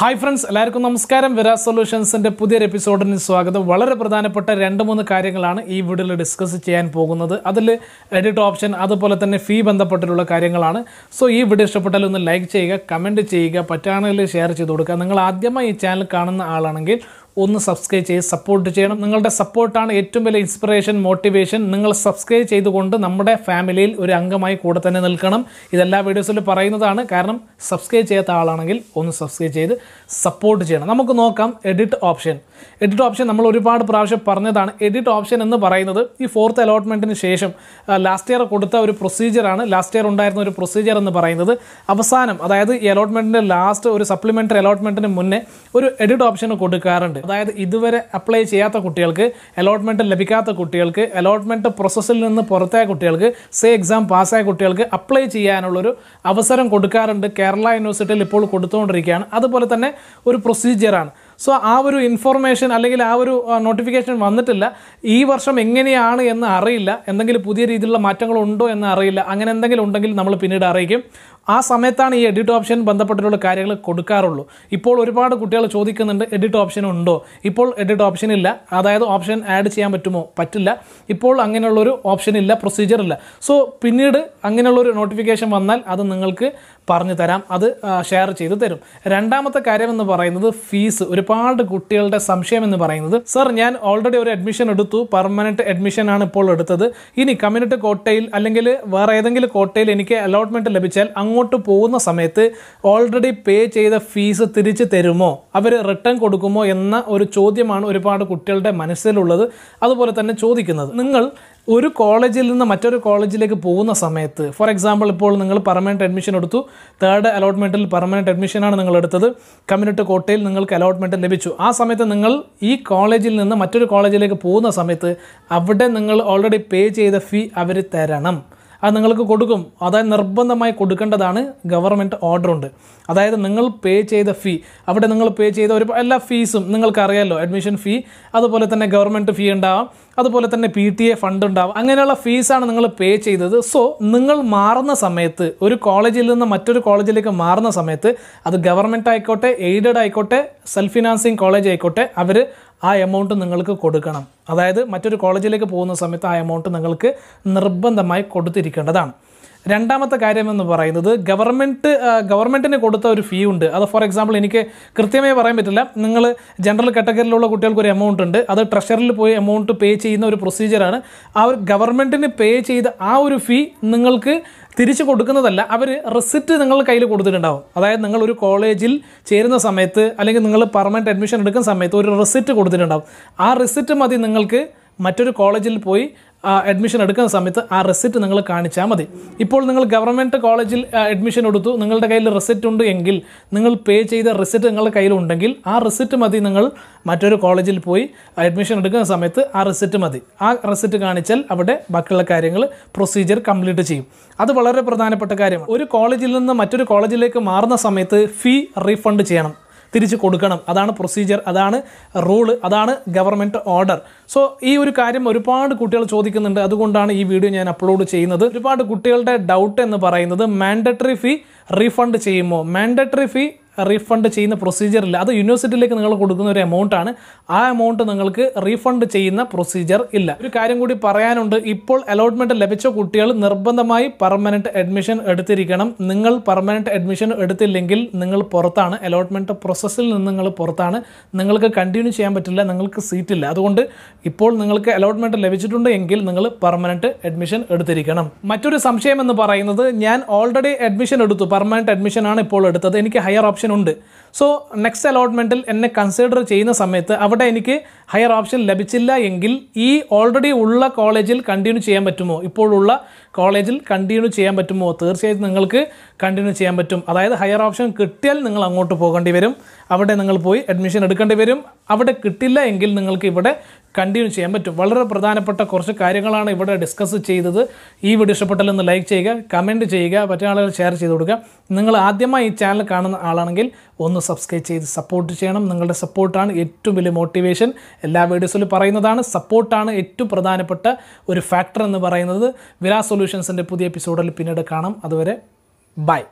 hi friends എല്ലാവർക്കും നമസ്കാരം വിരാ സൊല്യൂഷൻസിൻ്റെ പുതിയൊരു എപ്പിസോഡിന് സ്വാഗതം വളരെ പ്രധാനപ്പെട്ട രണ്ട് മൂന്ന് കാര്യങ്ങളാണ് ഈ വീഡിയോയിൽ ഡിസ്കസ് ചെയ്യാൻ പോകുന്നത് അതിൽ എഡിറ്റ് ഓപ്ഷൻ അതുപോലെ തന്നെ ഫീ ബന്ധപ്പെട്ടിട്ടുള്ള കാര്യങ്ങളാണ് സോ ഈ വീഡിയോ ഇഷ്ടപ്പെട്ടാൽ ഒന്ന് ലൈക്ക് ചെയ്യുക കമൻറ്റ് ചെയ്യുക പറ്റുകയാണെങ്കിൽ ഷെയർ ചെയ്ത് കൊടുക്കുക നിങ്ങൾ ആദ്യമായി ഈ ചാനൽ കാണുന്ന ആളാണെങ്കിൽ ഒന്ന് സബ്സ്ക്രൈബ് ചെയ്ത് സപ്പോർട്ട് ചെയ്യണം നിങ്ങളുടെ സപ്പോർട്ടാണ് ഏറ്റവും വലിയ ഇൻസ്പിറേഷൻ മോട്ടിവേഷൻ നിങ്ങൾ സബ്സ്ക്രൈബ് ചെയ്തുകൊണ്ട് നമ്മുടെ ഫാമിലിയിൽ ഒരു അംഗമായി കൂടെ തന്നെ നിൽക്കണം ഇതെല്ലാ വീഡിയോസിലും പറയുന്നതാണ് കാരണം സബ്സ്ക്രൈബ് ചെയ്യാത്ത ആളാണെങ്കിൽ ഒന്ന് സബ്സ്ക്രൈബ് ചെയ്ത് സപ്പോർട്ട് ചെയ്യണം നമുക്ക് നോക്കാം എഡിറ്റ് ഓപ്ഷൻ എഡിറ്റ് ഓപ്ഷൻ നമ്മൾ ഒരുപാട് പ്രാവശ്യം പറഞ്ഞതാണ് എഡിറ്റ് ഓപ്ഷൻ എന്ന് പറയുന്നത് ഈ ഫോർത്ത് അലോട്ട്മെൻറ്റിന് ശേഷം ലാസ്റ്റ് ഇയർ കൊടുത്ത ഒരു പ്രൊസീജിയറാണ് ലാസ്റ്റ് ഇയർ ഉണ്ടായിരുന്ന ഒരു പ്രൊസീജിയർ എന്ന് പറയുന്നത് അവസാനം അതായത് ഈ അലോട്ട്മെൻറ്റിൻ്റെ ലാസ്റ്റ് ഒരു സപ്ലിമെൻ്ററി അലോട്ട്മെൻറ്റിന് മുന്നേ ഒരു എഡിറ്റ് ഓപ്ഷൻ കൊടുക്കാറുണ്ട് അതായത് ഇതുവരെ അപ്ലൈ ചെയ്യാത്ത കുട്ടികൾക്ക് അലോട്ട്മെൻറ്റ് ലഭിക്കാത്ത കുട്ടികൾക്ക് അലോട്ട്മെൻറ്റ് പ്രോസസ്സിൽ നിന്ന് പുറത്തായ കുട്ടികൾക്ക് സേ എക്സാം പാസ്സായ കുട്ടികൾക്ക് അപ്ലൈ ചെയ്യാനുള്ളൊരു അവസരം കൊടുക്കാറുണ്ട് കേരള യൂണിവേഴ്സിറ്റിയിൽ ഇപ്പോൾ കൊടുത്തുകൊണ്ടിരിക്കുകയാണ് അതുപോലെ തന്നെ ഒരു പ്രൊസീജിയറാണ് സോ ആ ഒരു ഇൻഫോർമേഷൻ അല്ലെങ്കിൽ ആ ഒരു നോട്ടിഫിക്കേഷൻ വന്നിട്ടില്ല ഈ വർഷം എങ്ങനെയാണ് എന്ന് അറിയില്ല എന്തെങ്കിലും പുതിയ രീതിയിലുള്ള മാറ്റങ്ങളുണ്ടോ എന്ന് അറിയില്ല അങ്ങനെ എന്തെങ്കിലും ഉണ്ടെങ്കിൽ നമ്മൾ പിന്നീട് അറിയിക്കും ആ സമയത്താണ് ഈ എഡിറ്റ് ഓപ്ഷൻ ബന്ധപ്പെട്ടിട്ടുള്ള കാര്യങ്ങൾ കൊടുക്കാറുള്ളൂ ഇപ്പോൾ ഒരുപാട് കുട്ടികൾ ചോദിക്കുന്നുണ്ട് എഡിറ്റ് ഓപ്ഷൻ ഉണ്ടോ ഇപ്പോൾ എഡിറ്റ് ഓപ്ഷൻ ഇല്ല അതായത് ഓപ്ഷൻ ആഡ് ചെയ്യാൻ പറ്റുമോ പറ്റില്ല ഇപ്പോൾ അങ്ങനെയുള്ളൊരു ഓപ്ഷൻ ഇല്ല പ്രൊസീജിയർ ഇല്ല സോ പിന്നീട് അങ്ങനെയുള്ളൊരു നോട്ടിഫിക്കേഷൻ വന്നാൽ അത് നിങ്ങൾക്ക് പറഞ്ഞു തരാം അത് ഷെയർ ചെയ്ത് തരും രണ്ടാമത്തെ കാര്യം എന്ന് പറയുന്നത് ഫീസ് ഒരുപാട് കുട്ടികളുടെ സംശയം എന്ന് പറയുന്നത് സർ ഞാൻ ഓൾറെഡി ഒരു അഡ്മിഷൻ എടുത്തു പെർമനൻറ്റ് അഡ്മിഷൻ ആണ് ഇപ്പോൾ എടുത്തത് ഇനി കമ്മ്യൂണിറ്റി കോട്ടയിൽ അല്ലെങ്കിൽ വേറെ ഏതെങ്കിലും കോട്ടയിൽ എനിക്ക് അലോട്ട്മെൻറ്റ് ലഭിച്ചാൽ അങ്ങോട്ട് പോകുന്ന സമയത്ത് ഓൾറെഡി പേ ചെയ്ത ഫീസ് തിരിച്ച് തരുമോ അവർ റിട്ടേൺ കൊടുക്കുമോ എന്ന ഒരു ചോദ്യമാണ് ഒരുപാട് കുട്ടികളുടെ മനസ്സിലുള്ളത് അതുപോലെ തന്നെ ചോദിക്കുന്നത് നിങ്ങൾ ഒരു കോളേജിൽ നിന്ന് മറ്റൊരു കോളേജിലേക്ക് പോകുന്ന സമയത്ത് ഫോർ എക്സാമ്പിൾ ഇപ്പോൾ നിങ്ങൾ പെർമനൻറ്റ് അഡ്മിഷൻ എടുത്തു തേർഡ് അലോട്ട്മെൻറ്റിൽ പെർമനൻറ്റ് അഡ്മിഷനാണ് നിങ്ങൾ എടുത്തത് കമ്മ്യൂണിറ്റി കോട്ടയിൽ നിങ്ങൾക്ക് അലോട്ട്മെൻറ്റ് ലഭിച്ചു ആ സമയത്ത് നിങ്ങൾ ഈ കോളേജിൽ നിന്ന് മറ്റൊരു കോളേജിലേക്ക് പോകുന്ന സമയത്ത് അവിടെ നിങ്ങൾ ഓൾറെഡി പേ ചെയ്ത ഫീ അവർ തരണം അത് നിങ്ങൾക്ക് കൊടുക്കും അതായത് നിർബന്ധമായി കൊടുക്കേണ്ടതാണ് ഗവൺമെൻറ് ഓർഡർ ഉണ്ട് അതായത് നിങ്ങൾ പേ ചെയ്ത ഫീ അവിടെ നിങ്ങൾ പേ ചെയ്ത ഒരു എല്ലാ ഫീസും നിങ്ങൾക്കറിയാമല്ലോ അഡ്മിഷൻ ഫീ അതുപോലെ തന്നെ ഗവൺമെൻറ് ഫീ ഉണ്ടാവാം അതുപോലെ തന്നെ പി ടി എ ഫണ്ട് ഉണ്ടാവും അങ്ങനെയുള്ള ഫീസാണ് നിങ്ങൾ പേ ചെയ്തത് സോ നിങ്ങൾ മാറുന്ന സമയത്ത് ഒരു കോളേജിൽ നിന്ന് മറ്റൊരു കോളേജിലേക്ക് മാറുന്ന സമയത്ത് അത് ഗവൺമെൻറ് ആയിക്കോട്ടെ എയ്ഡഡ് ആയിക്കോട്ടെ സെൽഫ് ഫിനാൻസിങ് കോളേജ് ആയിക്കോട്ടെ അവർ ആ എമൗണ്ട് നിങ്ങൾക്ക് കൊടുക്കണം അതായത് മറ്റൊരു കോളേജിലേക്ക് പോകുന്ന സമയത്ത് ആ എമൗണ്ട് നിങ്ങൾക്ക് നിർബന്ധമായി കൊടുത്തിരിക്കേണ്ടതാണ് രണ്ടാമത്തെ കാര്യം എന്ന് പറയുന്നത് ഗവൺമെൻറ് ഗവൺമെൻറ്റിന് കൊടുത്ത ഒരു ഫീ ഉണ്ട് അത് ഫോർ എക്സാമ്പിൾ എനിക്ക് കൃത്യമായി പറയാൻ പറ്റില്ല നിങ്ങൾ ജനറൽ കാറ്റഗറിയിലുള്ള കുട്ടികൾക്ക് ഒരു എമൗണ്ട് ഉണ്ട് അത് ട്രഷറിൽ പോയി എമൗണ്ട് പേ ചെയ്യുന്ന ഒരു പ്രൊസീജിയറാണ് ആ ഒരു ഗവൺമെൻറ്റിന് പേ ചെയ്ത ആ ഒരു ഫീ നിങ്ങൾക്ക് തിരിച്ചു കൊടുക്കുന്നതല്ല അവർ റെസിപ്റ്റ് നിങ്ങൾ കയ്യിൽ കൊടുത്തിട്ടുണ്ടാവും അതായത് നിങ്ങൾ ഒരു കോളേജിൽ ചേരുന്ന സമയത്ത് അല്ലെങ്കിൽ നിങ്ങൾ പെർമനൻറ്റ് അഡ്മിഷൻ എടുക്കുന്ന സമയത്ത് ഒരു റെസിപ്റ്റ് കൊടുത്തിട്ടുണ്ടാവും ആ റെസിപ്റ്റ് മതി നിങ്ങൾക്ക് മറ്റൊരു കോളേജിൽ പോയി അഡ്മിഷൻ എടുക്കുന്ന സമയത്ത് ആ റെസിപ്റ്റ് നിങ്ങൾ കാണിച്ചാൽ മതി ഇപ്പോൾ നിങ്ങൾ ഗവൺമെൻറ് കോളേജിൽ അഡ്മിഷൻ എടുത്തു നിങ്ങളുടെ കയ്യിൽ റെസിപ്റ്റ് ഉണ്ട് എങ്കിൽ നിങ്ങൾ പേ ചെയ്ത റെസിപ്റ്റ് നിങ്ങളുടെ കയ്യിൽ ഉണ്ടെങ്കിൽ ആ റെസിപ്റ്റ് മതി നിങ്ങൾ മറ്റൊരു കോളേജിൽ പോയി അഡ്മിഷൻ എടുക്കുന്ന സമയത്ത് ആ റെസിപ്റ്റ് മതി ആ റെസിപ്റ്റ് കാണിച്ചാൽ അവിടെ ബാക്കിയുള്ള കാര്യങ്ങൾ പ്രൊസീജിയർ കംപ്ലീറ്റ് ചെയ്യും അത് വളരെ പ്രധാനപ്പെട്ട കാര്യമാണ് ഒരു കോളേജിൽ നിന്ന് മറ്റൊരു കോളേജിലേക്ക് മാറുന്ന സമയത്ത് ഫീ റീഫണ്ട് ചെയ്യണം തിരിച്ച് കൊടുക്കണം അതാണ് പ്രൊസീജിയർ അതാണ് റൂള് അതാണ് ഗവൺമെൻറ് ഓർഡർ സോ ഈ ഒരു കാര്യം ഒരുപാട് കുട്ടികൾ ചോദിക്കുന്നുണ്ട് അതുകൊണ്ടാണ് ഈ വീഡിയോ ഞാൻ അപ്ലോഡ് ചെയ്യുന്നത് ഒരുപാട് കുട്ടികളുടെ ഡൗട്ട് എന്ന് പറയുന്നത് മാൻഡറ്ററി ഫീ റീഫണ്ട് ചെയ്യുമോ മാൻഡറ്ററി ഫീ റീഫണ്ട് ചെയ്യുന്ന പ്രൊസീജിയർ ഇല്ല അത് യൂണിവേഴ്സിറ്റിയിലേക്ക് നിങ്ങൾ കൊടുക്കുന്ന ഒരു എമൗണ്ട് ആണ് ആ എമൗണ്ട് നിങ്ങൾക്ക് റീഫണ്ട് ചെയ്യുന്ന പ്രൊസീജിയർ ഇല്ല ഒരു കാര്യം കൂടി പറയാനുണ്ട് ഇപ്പോൾ അലോട്ട്മെന്റ് ലഭിച്ച കുട്ടികൾ നിർബന്ധമായി പെർമനന്റ് അഡ്മിഷൻ എടുത്തിരിക്കണം നിങ്ങൾ പെർമനന്റ് അഡ്മിഷൻ എടുത്തില്ലെങ്കിൽ നിങ്ങൾ പുറത്താണ് അലോട്ട്മെന്റ് പ്രോസസ്സിൽ നിന്ന് നിങ്ങൾ പുറത്താണ് നിങ്ങൾക്ക് കണ്ടിന്യൂ ചെയ്യാൻ പറ്റില്ല നിങ്ങൾക്ക് സീറ്റ് ഇല്ല അതുകൊണ്ട് ഇപ്പോൾ നിങ്ങൾക്ക് അലോട്ട്മെന്റ് ലഭിച്ചിട്ടുണ്ട് എങ്കിൽ നിങ്ങൾ പെർമനന്റ് അഡ്മിഷൻ എടുത്തിരിക്കണം മറ്റൊരു സംശയം എന്ന് പറയുന്നത് ഞാൻ ഓൾറെഡി അഡ്മിഷൻ എടുത്തു അഡ്മിഷൻ അഡ്മിഷനാണ് ഇപ്പോൾ എടുത്തത് എനിക്ക് ഹയർ ഓപ്ഷൻ ഉണ്ട് സോ നെക്സ്റ്റ് അലോട്ട്മെൻറ്റിൽ എന്നെ കൺസിഡർ ചെയ്യുന്ന സമയത്ത് അവിടെ എനിക്ക് ഹയർ ഓപ്ഷൻ ലഭിച്ചില്ല എങ്കിൽ ഈ ഓൾറെഡി ഉള്ള കോളേജിൽ കണ്ടിന്യൂ ചെയ്യാൻ പറ്റുമോ ഇപ്പോഴുള്ള കോളേജിൽ കണ്ടിന്യൂ ചെയ്യാൻ പറ്റുമോ തീർച്ചയായിട്ടും നിങ്ങൾക്ക് കണ്ടിന്യൂ ചെയ്യാൻ പറ്റും അതായത് ഹയർ ഓപ്ഷൻ കിട്ടിയാൽ നിങ്ങൾ അങ്ങോട്ട് പോകേണ്ടി വരും അവിടെ നിങ്ങൾ പോയി അഡ്മിഷൻ എടുക്കേണ്ടി വരും അവിടെ കിട്ടില്ല എങ്കിൽ നിങ്ങൾക്ക് ഇവിടെ കണ്ടിന്യൂ ചെയ്യാൻ പറ്റും വളരെ പ്രധാനപ്പെട്ട കുറച്ച് കാര്യങ്ങളാണ് ഇവിടെ ഡിസ്കസ് ചെയ്തത് ഈ വീഡിയോ ഇഷ്ടപ്പെട്ടാലൊന്ന് ലൈക്ക് ചെയ്യുക കമൻറ്റ് ചെയ്യുക മറ്റേ ആളുകൾ ഷെയർ ചെയ്ത് കൊടുക്കുക നിങ്ങൾ ആദ്യമായി ഈ ചാനൽ കാണുന്ന ആളാണെങ്കിൽ ഒന്ന് സബ്സ്ക്രൈബ് ചെയ്ത് സപ്പോർട്ട് ചെയ്യണം നിങ്ങളുടെ സപ്പോർട്ടാണ് ഏറ്റവും വലിയ മോട്ടിവേഷൻ എല്ലാ വീഡിയോസിലും പറയുന്നതാണ് സപ്പോർട്ടാണ് ഏറ്റവും പ്രധാനപ്പെട്ട ഒരു ഫാക്ടർ എന്ന് പറയുന്നത് വിരാ സൊല്യൂഷൻസിൻ്റെ പുതിയ എപ്പിസോഡിൽ പിന്നീട് കാണാം അതുവരെ ബൈ